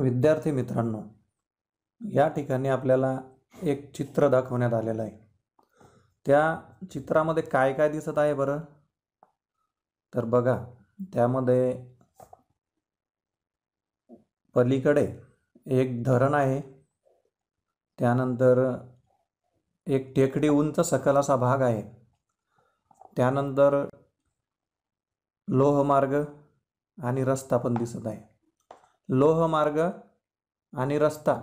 विद्यार्थी मित्रांनो या ठिकाणी आपल्याला एक चित्र दाखवण्यात आलेलं आहे त्या चित्रामध्ये काय काय दिसत आहे बरं तर बघा त्यामध्ये पलीकडे एक धरण आहे त्यानंतर एक टेकडी उंच सकल असा भाग आहे त्यानंतर लोहमार्ग आणि रस्ता पण दिसत आहे लोहमार्ग आणि रस्ता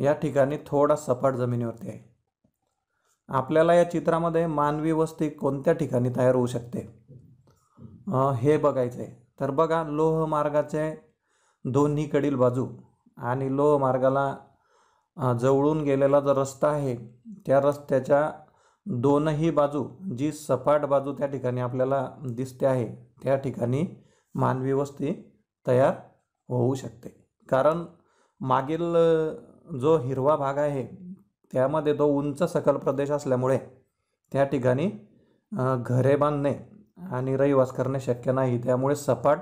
या ठिकाणी थोडा सपाट जमिनीवरती आहे आपल्याला या चित्रामध्ये मानवी वस्ती कोणत्या ठिकाणी तयार होऊ शकते हे बघायचं आहे तर बघा लोहमार्गाचे दोन्हीकडील बाजू आणि लोहमार्गाला जवळून गेलेला जो रस्ता आहे त्या रस्त्याच्या दोनही बाजू जी सपाट बाजू त्या ठिकाणी आपल्याला दिसते आहे त्या ठिकाणी मानवी वस्ती तयार होऊ शकते कारण मागील जो हिरवा भाग आहे त्यामध्ये तो उंच सकल प्रदेश असल्यामुळे त्या ठिकाणी घरे बांधणे आणि रहिवास करणे शक्य नाही त्यामुळे सपाट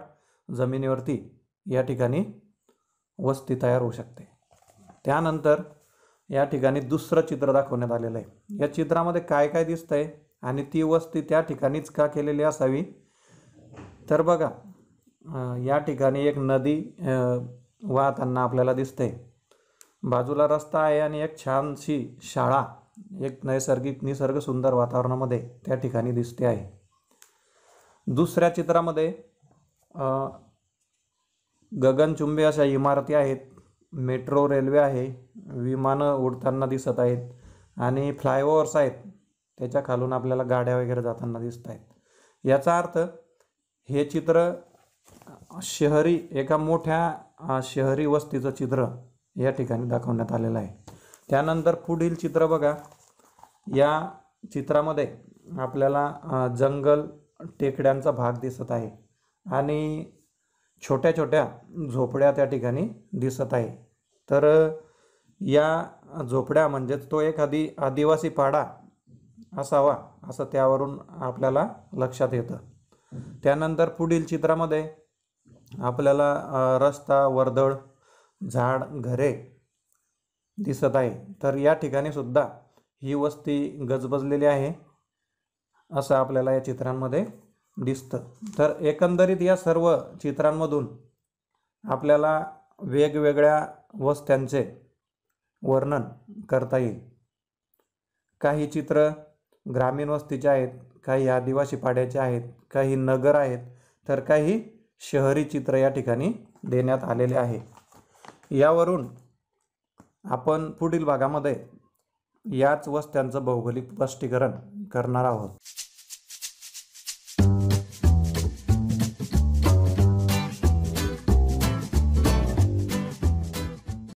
जमिनीवरती या ठिकाणी वस्ती तयार होऊ शकते त्यानंतर या ठिकाणी दुसरं चित्र दाखवण्यात आलेलं आहे या चित्रामध्ये काय काय दिसतंय आणि ती वस्ती त्या ठिकाणीच का केलेली असावी तर बघा या ठिकाणी एक नदी वाहताना आपल्याला दिसते बाजूला रस्ता आहे आणि एक छानशी शाळा एक नैसर्गिक निसर्ग सुंदर वातावरणामध्ये त्या ठिकाणी दिसते आहे दुसऱ्या चित्रामध्ये गगनचुंबी अशा इमारती आहेत मेट्रो रेल्वे आहे विमानं उडताना दिसत आहेत आणि फ्लायओव्हर्स आहेत त्याच्या खालून आपल्याला गाड्या वगैरे जाताना दिसत आहेत याचा अर्थ हे चित्र शहरी एका मोठ्या शहरी वस्तीचं चित्र या ठिकाणी दाखवण्यात आलेलं आहे त्यानंतर पुढील चित्र बघा या चित्रामध्ये आपल्याला जंगल टेकड्यांचा भाग दिसत आहे आणि छोट्या छोट्या झोपड्या त्या ठिकाणी दिसत आहे तर या झोपड्या म्हणजेच तो एखादी आदिवासी पाडा असावा असं त्यावरून आपल्याला लक्षात येतं त्यानंतर पुढील चित्रामध्ये आपल्याला रस्ता वर्दळ झाड घरे दिसत आहे तर या ठिकाणी सुद्धा ही वस्ती गजबजलेली आहे असं आपल्याला या चित्रांमध्ये दिसतं तर एकंदरीत या सर्व चित्रांमधून आपल्याला वेगवेगळ्या वस्त्यांचे वर्णन करता येईल काही चित्र ग्रामीण वस्तीचे आहेत काही आदिवासी पाड्याचे आहेत काही नगर आहेत तर काही शहरी चित्र या ठिकाणी देण्यात आलेले आहे यावरून आपण पुढील भागामध्ये याच वस्त्यांचं भौगोलिक स्पष्टीकरण करणार आहोत